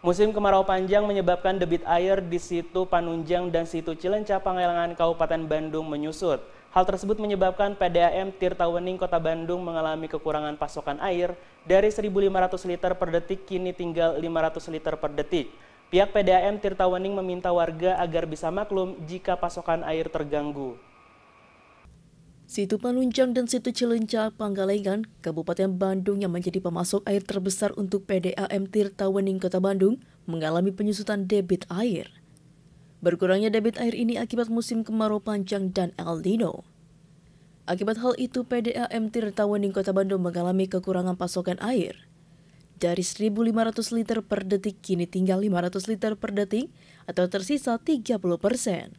Musim kemarau panjang menyebabkan debit air di situ Panunjang dan situ Cilenca Pangelangan Kabupaten Bandung menyusut. Hal tersebut menyebabkan PDAM Tirtawening Kota Bandung mengalami kekurangan pasokan air dari 1.500 liter per detik kini tinggal 500 liter per detik. Pihak PDAM Tirtawening meminta warga agar bisa maklum jika pasokan air terganggu. Situ Panunjang dan Situ Cilenca, Panggalengan, Kabupaten Bandung yang menjadi pemasok air terbesar untuk PDAM Tirta Wening Kota Bandung mengalami penyusutan debit air. Berkurangnya debit air ini akibat musim kemarau panjang dan El Nino. Akibat hal itu, PDAM Tirta Wening Kota Bandung mengalami kekurangan pasokan air. Dari 1.500 liter per detik, kini tinggal 500 liter per detik atau tersisa 30 persen.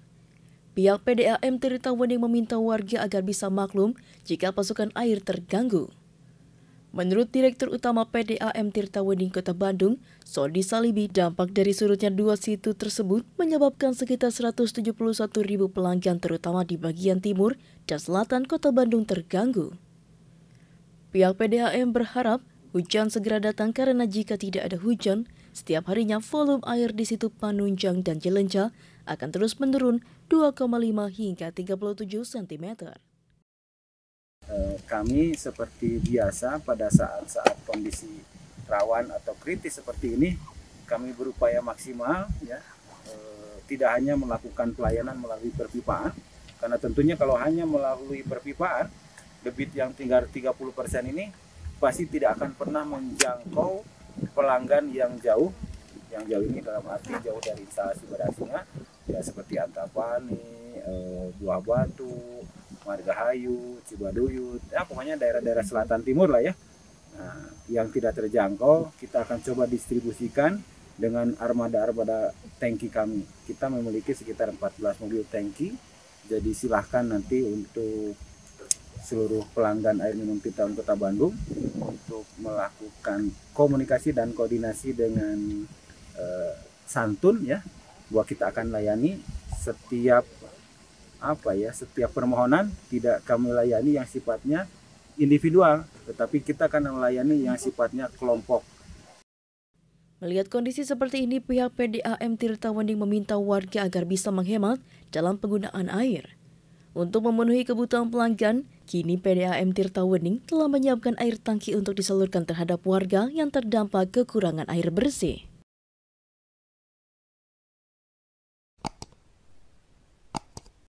Pihak PDAM Tirta Wening meminta warga agar bisa maklum jika pasukan air terganggu. Menurut Direktur Utama PDAM Tirta Wening Kota Bandung, Sodi Salibi, dampak dari surutnya dua situ tersebut menyebabkan sekitar 171 ribu pelanggan terutama di bagian timur dan selatan Kota Bandung terganggu. Pihak PDAM berharap hujan segera datang karena jika tidak ada hujan, setiap harinya volume air di situ Panunjang dan Jelenca akan terus menurun 2,5 hingga 37 cm. Eh, kami seperti biasa pada saat-saat kondisi rawan atau kritis seperti ini, kami berupaya maksimal ya eh, tidak hanya melakukan pelayanan melalui perpipaan, karena tentunya kalau hanya melalui perpipaan, debit yang tinggal 30% ini pasti tidak akan pernah menjangkau pelanggan yang jauh yang jauh ini dalam arti jauh dari instalasi pada ya seperti Antapani, e, Buah Batu, Margahayu, Cibaduyut, ya pokoknya daerah-daerah selatan timur lah ya. Nah, yang tidak terjangkau kita akan coba distribusikan dengan armada-armada tanki kami. Kita memiliki sekitar 14 mobil tanki, Jadi silahkan nanti untuk seluruh pelanggan air minum kita untuk Kota Bandung untuk melakukan komunikasi dan koordinasi dengan eh, santun ya bahwa kita akan layani setiap apa ya setiap permohonan tidak kami layani yang sifatnya individual tetapi kita akan melayani yang sifatnya kelompok Melihat kondisi seperti ini, pihak PDAM Tirta Wening meminta warga agar bisa menghemat dalam penggunaan air. Untuk memenuhi kebutuhan pelanggan, kini PDAM Tirta Wening telah menyiapkan air tangki untuk disalurkan terhadap warga yang terdampak kekurangan air bersih.